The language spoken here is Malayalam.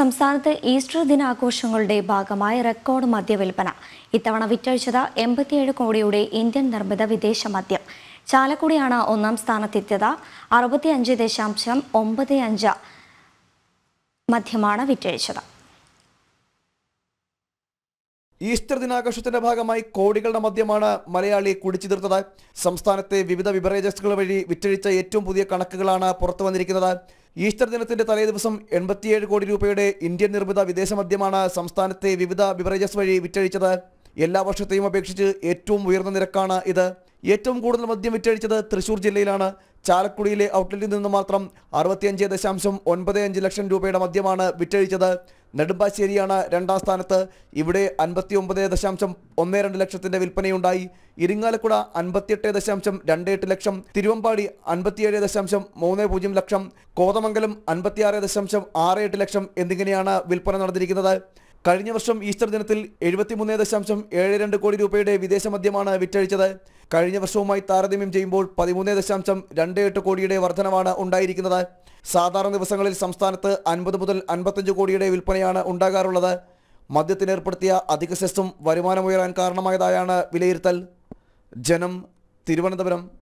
സംസ്ഥാനത്ത് ഈസ്റ്റർ ദിനാഘോഷങ്ങളുടെ ഭാഗമായ റെക്കോർഡ് മദ്യവിൽപ്പന ഇത്തവണ വിറ്റഴിച്ചത് എൺപത്തിയേഴ് കോടിയുടെ ഇന്ത്യൻ നിർമ്മിത വിദേശ മദ്യം ചാലക്കുടിയാണ് ഒന്നാം സ്ഥാനത്തെത്തിയത് അറുപത്തിയഞ്ച് ദശാംശം ഒമ്പത് അഞ്ച് മദ്യമാണ് വിറ്റഴിച്ചത് ഈസ്റ്റർ ദിനാഘോഷത്തിന്റെ ഭാഗമായി കോടികളുടെ മദ്യമാണ് മലയാളി കുടിച്ചു തീർത്തത് സംസ്ഥാനത്തെ വിവിധ ബിവറേജസുകൾ വഴി വിറ്റഴിച്ച ഏറ്റവും പുതിയ കണക്കുകളാണ് പുറത്തു വന്നിരിക്കുന്നത് ഈസ്റ്റർ ദിനത്തിന്റെ തലേദിവസം എൺപത്തിയേഴ് കോടി രൂപയുടെ ഇന്ത്യൻ നിർമ്മിത വിദേശ മദ്യമാണ് സംസ്ഥാനത്തെ വിവിധ ബിവറേജസ് വഴി വിറ്റഴിച്ചത് എല്ലാ വർഷത്തെയും അപേക്ഷിച്ച് ഏറ്റവും ഉയർന്ന നിരക്കാണ് ഇത് ഏറ്റവും കൂടുതൽ മദ്യം വിറ്റഴിച്ചത് തൃശൂർ ജില്ലയിലാണ് ചാലക്കുടിയിലെ ഔട്ട്ലെറ്റിൽ നിന്ന് മാത്രം അറുപത്തിയഞ്ച് ദശാംശം ഒൻപത് അഞ്ച് ലക്ഷം രൂപയുടെ മദ്യമാണ് വിറ്റഴിച്ചത് നെടുമ്പാശ്ശേരിയാണ് രണ്ടാം സ്ഥാനത്ത് ഇവിടെ അൻപത്തി ഒമ്പത് ദശാംശം ഒന്ന് രണ്ട് ലക്ഷത്തിന്റെ വിൽപ്പനയുണ്ടായി ഇരിങ്ങാലക്കുട അൻപത്തിയെട്ട് ദശാംശം രണ്ട് എട്ട് ലക്ഷം തിരുവമ്പാടി അൻപത്തിയേഴ് ദശാംശം മൂന്ന് പൂജ്യം ലക്ഷം കോതമംഗലം അൻപത്തിയാറ് ദശാംശം ആറ് എട്ട് ലക്ഷം എന്നിങ്ങനെയാണ് വിൽപ്പന നടന്നിരിക്കുന്നത് കഴിഞ്ഞ വർഷം ഈസ്റ്റർ ദിനത്തിൽ എഴുപത്തിമൂന്ന് ദശാംശം ഏഴ് രണ്ട് കോടി രൂപയുടെ വിദേശ മദ്യമാണ് വിറ്റഴിച്ചത് കഴിഞ്ഞ വർഷവുമായി താരതമ്യം ചെയ്യുമ്പോൾ പതിമൂന്ന് ദശാംശം രണ്ട് എട്ട് കോടിയുടെ വർധനമാണ് ഉണ്ടായിരിക്കുന്നത് സാധാരണ ദിവസങ്ങളിൽ സംസ്ഥാനത്ത് അൻപത് മുതൽ അൻപത്തഞ്ച് കോടിയുടെ വിൽപ്പനയാണ് ഉണ്ടാകാറുള്ളത് മദ്യത്തിനേർപ്പെടുത്തിയ അധിക സെസ്സും വരുമാനമുയരാൻ കാരണമായതായാണ് വിലയിരുത്തൽ ജനം തിരുവനന്തപുരം